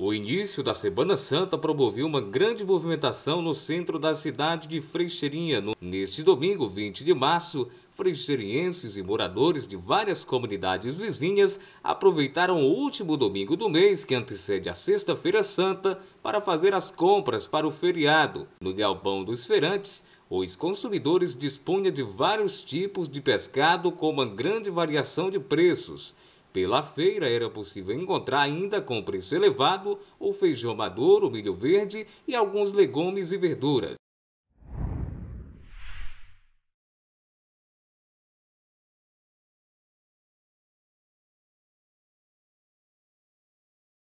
O início da Semana Santa promoveu uma grande movimentação no centro da cidade de Freixeirinha. Neste domingo, 20 de março, freixeirienses e moradores de várias comunidades vizinhas aproveitaram o último domingo do mês, que antecede a Sexta-feira Santa, para fazer as compras para o feriado. No Galpão dos Feirantes, os consumidores dispunham de vários tipos de pescado com uma grande variação de preços. Pela feira era possível encontrar ainda com preço elevado o feijão maduro, milho verde e alguns legumes e verduras.